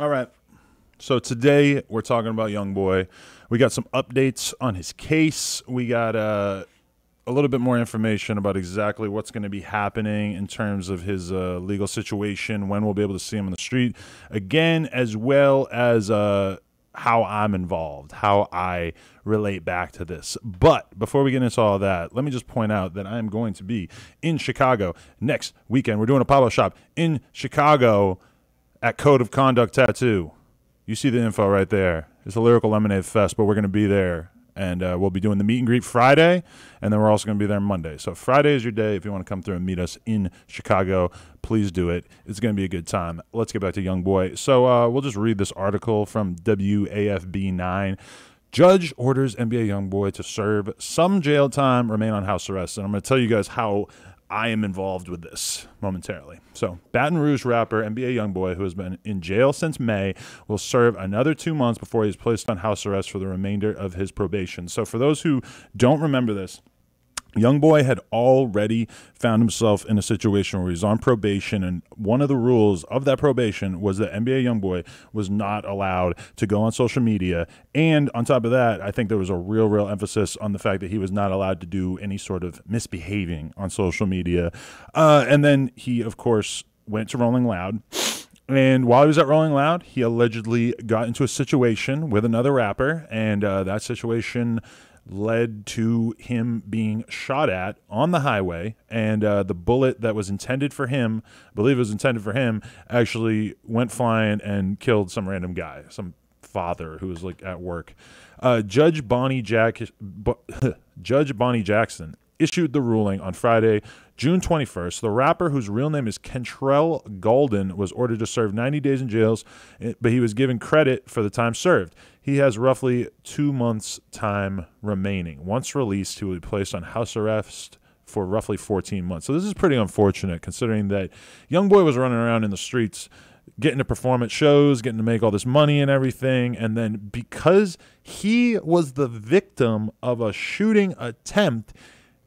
All right. So today we're talking about Young Boy. We got some updates on his case. We got uh, a little bit more information about exactly what's going to be happening in terms of his uh, legal situation, when we'll be able to see him on the street again, as well as uh, how I'm involved, how I relate back to this. But before we get into all that, let me just point out that I am going to be in Chicago next weekend. We're doing a Pablo shop in Chicago at Code of Conduct Tattoo. You see the info right there. It's a Lyrical Lemonade Fest, but we're going to be there. And uh, we'll be doing the meet and greet Friday, and then we're also going to be there Monday. So Friday is your day. If you want to come through and meet us in Chicago, please do it. It's going to be a good time. Let's get back to Young Boy. So uh, we'll just read this article from WAFB9. Judge orders NBA Young Boy to serve some jail time, remain on house arrest. And I'm going to tell you guys how I am involved with this momentarily. So, Baton Rouge rapper NBA Youngboy, who has been in jail since May, will serve another two months before he is placed on house arrest for the remainder of his probation. So, for those who don't remember this, Young boy had already found himself in a situation where he's on probation, and one of the rules of that probation was that NBA young boy was not allowed to go on social media. And on top of that, I think there was a real, real emphasis on the fact that he was not allowed to do any sort of misbehaving on social media. Uh, and then he, of course, went to Rolling Loud. And while he was at Rolling Loud, he allegedly got into a situation with another rapper, and uh, that situation led to him being shot at on the highway. And uh, the bullet that was intended for him, I believe it was intended for him, actually went flying and killed some random guy, some father who was like at work. Uh, Judge Bonnie Jack, Judge Bonnie Jackson issued the ruling on Friday, June 21st. The rapper, whose real name is Kentrell Golden, was ordered to serve 90 days in jail, eh, but he was given credit for the time served. He has roughly two months' time remaining. Once released, he will be placed on house arrest for roughly 14 months. So this is pretty unfortunate, considering that young boy was running around in the streets getting to perform at shows, getting to make all this money and everything. And then because he was the victim of a shooting attempt,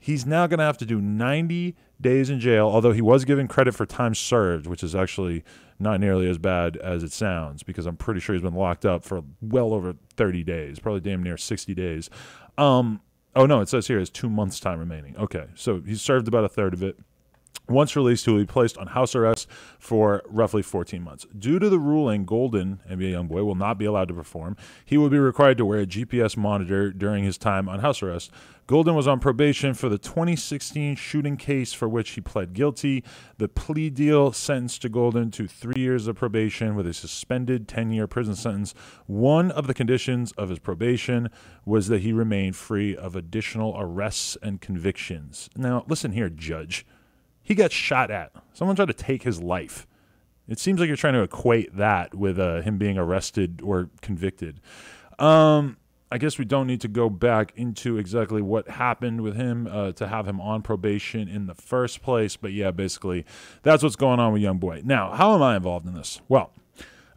He's now going to have to do 90 days in jail, although he was given credit for time served, which is actually not nearly as bad as it sounds because I'm pretty sure he's been locked up for well over 30 days, probably damn near 60 days. Um, oh, no, it says here is two months' time remaining. Okay, so he's served about a third of it. Once released, he will be placed on house arrest for roughly 14 months. Due to the ruling, Golden, NBA Youngboy, will not be allowed to perform. He will be required to wear a GPS monitor during his time on house arrest. Golden was on probation for the 2016 shooting case for which he pled guilty. The plea deal sentenced to Golden to three years of probation with a suspended 10 year prison sentence. One of the conditions of his probation was that he remain free of additional arrests and convictions. Now, listen here, Judge. He got shot at. Someone tried to take his life. It seems like you're trying to equate that with uh, him being arrested or convicted. Um, I guess we don't need to go back into exactly what happened with him uh, to have him on probation in the first place. But yeah, basically, that's what's going on with Young Boy. Now, how am I involved in this? Well,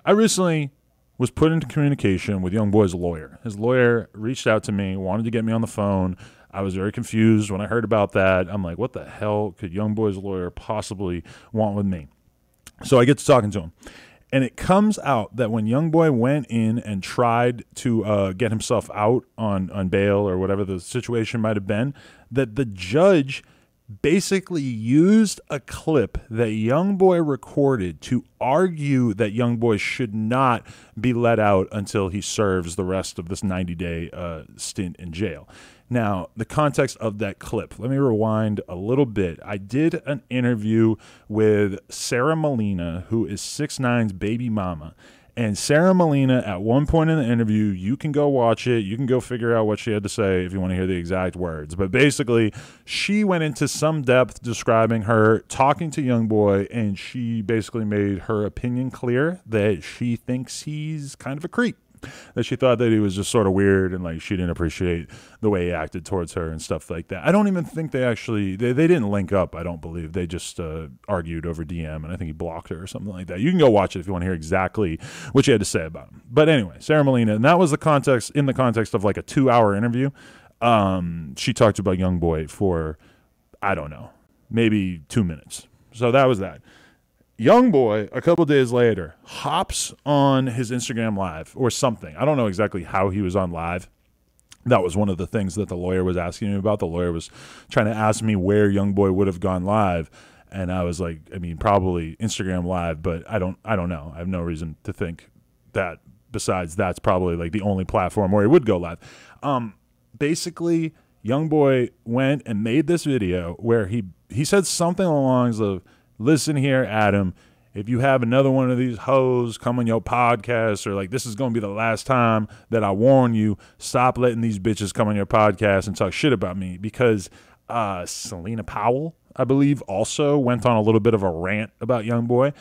I recently was put into communication with Young Boy's lawyer. His lawyer reached out to me, wanted to get me on the phone. I was very confused when I heard about that. I'm like, what the hell could Young Boy's lawyer possibly want with me? So I get to talking to him. And it comes out that when Young Boy went in and tried to uh, get himself out on, on bail or whatever the situation might have been, that the judge basically used a clip that Young Boy recorded to argue that Young Boy should not be let out until he serves the rest of this 90 day uh, stint in jail. Now, the context of that clip, let me rewind a little bit. I did an interview with Sarah Molina, who is is Six 6'9's baby mama. And Sarah Molina, at one point in the interview, you can go watch it. You can go figure out what she had to say if you want to hear the exact words. But basically, she went into some depth describing her talking to Young Boy, and she basically made her opinion clear that she thinks he's kind of a creep that she thought that he was just sort of weird and like she didn't appreciate the way he acted towards her and stuff like that. I don't even think they actually they, they didn't link up. I don't believe they just uh, argued over DM and I think he blocked her or something like that. You can go watch it if you want to hear exactly what she had to say about him. But anyway, Sarah Molina, and that was the context in the context of like a two hour interview. Um, she talked about Young Boy for I don't know maybe two minutes. So that was that young boy a couple days later hops on his instagram live or something i don't know exactly how he was on live that was one of the things that the lawyer was asking me about the lawyer was trying to ask me where young boy would have gone live and i was like i mean probably instagram live but i don't i don't know i have no reason to think that besides that's probably like the only platform where he would go live um basically young boy went and made this video where he he said something along the lines of listen here, Adam. If you have another one of these hoes come on your podcast, or like this is going to be the last time that I warn you, stop letting these bitches come on your podcast and talk shit about me because uh, Selena Powell, I believe, also went on a little bit of a rant about Young Boy.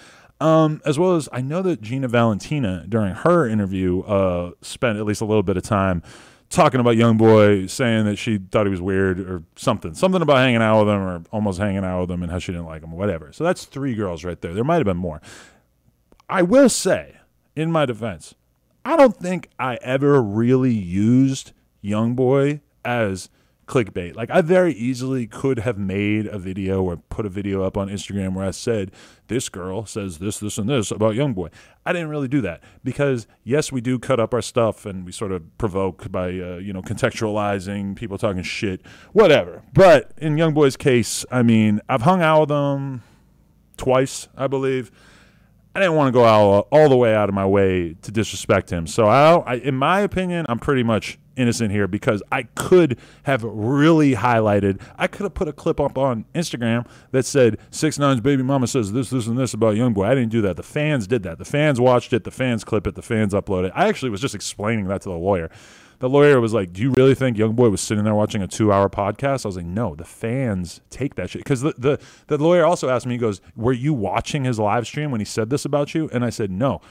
Um, as well as I know that Gina Valentina, during her interview, uh, spent at least a little bit of time talking about young boy saying that she thought he was weird or something something about hanging out with him or almost hanging out with him and how she didn't like him whatever so that's three girls right there there might have been more i will say in my defense i don't think i ever really used young boy as clickbait. Like I very easily could have made a video or put a video up on Instagram where I said this girl says this this and this about Youngboy. I didn't really do that because yes, we do cut up our stuff and we sort of provoke by uh, you know contextualizing people talking shit, whatever. But in Youngboy's case, I mean, I've hung out with them twice, I believe. I didn't want to go all, all the way out of my way to disrespect him. So I, I in my opinion, I'm pretty much innocent here because I could have really highlighted. I could have put a clip up on Instagram that said Six Nine's baby mama says this, this, and this about Young Boy. I didn't do that. The fans did that. The fans watched it. The fans clip it. The fans upload it. I actually was just explaining that to the lawyer. The lawyer was like, "Do you really think Young Boy was sitting there watching a two-hour podcast?" I was like, "No, the fans take that shit." Because the, the the lawyer also asked me, he goes, "Were you watching his live stream when he said this about you?" And I said, "No."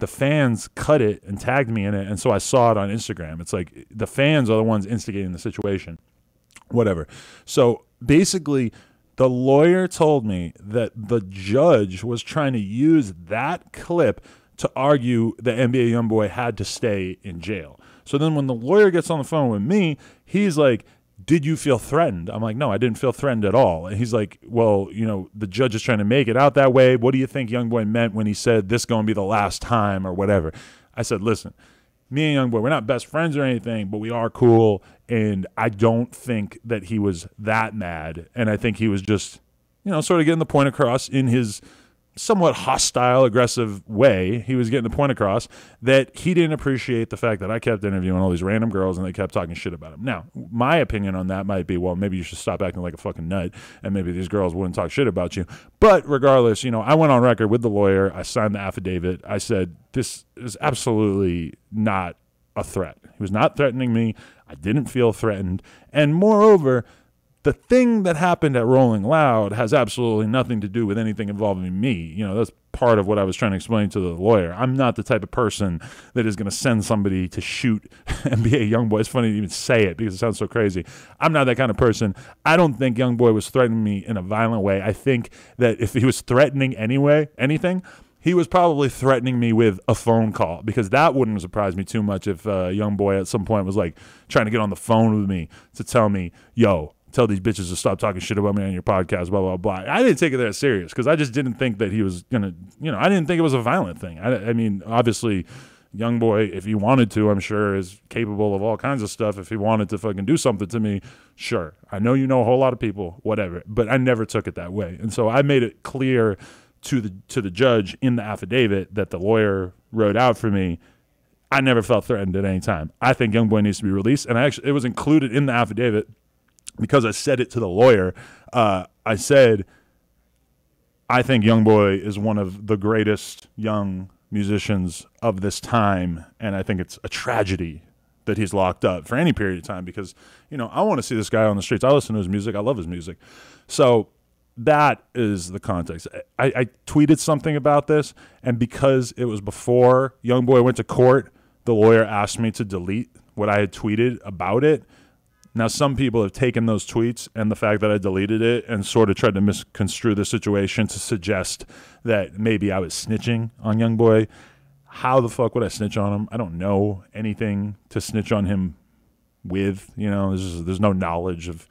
the fans cut it and tagged me in it, and so I saw it on Instagram. It's like the fans are the ones instigating the situation, whatever. So basically, the lawyer told me that the judge was trying to use that clip to argue the NBA YoungBoy had to stay in jail. So then when the lawyer gets on the phone with me, he's like, did you feel threatened? I'm like, no, I didn't feel threatened at all. And he's like, well, you know, the judge is trying to make it out that way. What do you think young boy meant when he said this going to be the last time or whatever? I said, listen, me and Youngboy, we're not best friends or anything, but we are cool. And I don't think that he was that mad. And I think he was just, you know, sort of getting the point across in his – somewhat hostile, aggressive way he was getting the point across that he didn't appreciate the fact that I kept interviewing all these random girls and they kept talking shit about him. Now, my opinion on that might be, well, maybe you should stop acting like a fucking nut and maybe these girls wouldn't talk shit about you. But regardless, you know, I went on record with the lawyer. I signed the affidavit. I said, this is absolutely not a threat. He was not threatening me. I didn't feel threatened. And moreover, the thing that happened at Rolling Loud has absolutely nothing to do with anything involving me. You know, that's part of what I was trying to explain to the lawyer. I'm not the type of person that is going to send somebody to shoot NBA YoungBoy. It's funny to even say it because it sounds so crazy. I'm not that kind of person. I don't think YoungBoy was threatening me in a violent way. I think that if he was threatening anyway, anything, he was probably threatening me with a phone call because that wouldn't surprise me too much if a uh, young boy at some point was like trying to get on the phone with me to tell me, "Yo, tell these bitches to stop talking shit about me on your podcast, blah blah blah. I didn't take it that serious because I just didn't think that he was gonna, you know, I didn't think it was a violent thing. I, I, mean, obviously, young boy, if he wanted to, I'm sure is capable of all kinds of stuff. If he wanted to fucking do something to me, sure. I know you know a whole lot of people, whatever. But I never took it that way, and so I made it clear to the to the judge in the affidavit that the lawyer wrote out for me I never felt threatened at any time. I think Young Boy needs to be released, and I actually it was included in the affidavit because I said it to the lawyer. Uh, I said, I think Young Boy is one of the greatest young musicians of this time, and I think it's a tragedy that he's locked up for any period of time because you know I want to see this guy on the streets. I listen to his music. I love his music. So that is the context. I, I tweeted something about this, and because it was before Young Boy went to court, the lawyer asked me to delete what I had tweeted about it now, some people have taken those tweets and the fact that I deleted it and sort of tried to misconstrue the situation to suggest that maybe I was snitching on Young Boy. How the fuck would I snitch on him? I don't know anything to snitch on him with. You know, there's, there's no knowledge of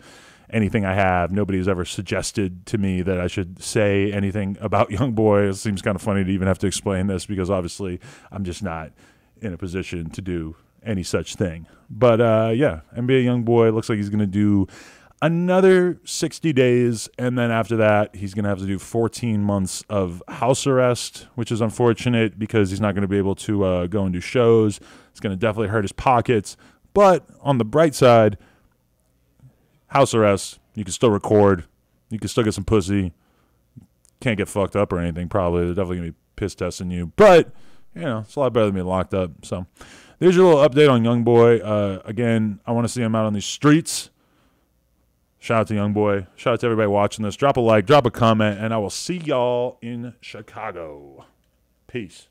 anything I have. Nobody's ever suggested to me that I should say anything about Young Boy. It seems kind of funny to even have to explain this because obviously I'm just not in a position to do any such thing. But uh, yeah, NBA young boy looks like he's going to do another 60 days. And then after that, he's going to have to do 14 months of house arrest, which is unfortunate because he's not going to be able to uh, go and do shows. It's going to definitely hurt his pockets. But on the bright side, house arrest, you can still record, you can still get some pussy. Can't get fucked up or anything, probably. They're definitely going to be piss testing you. But you know, it's a lot better than being locked up. So there's your little update on Young Boy. Uh, again, I want to see him out on these streets. Shout out to Young Boy. Shout out to everybody watching this. Drop a like, drop a comment, and I will see y'all in Chicago. Peace.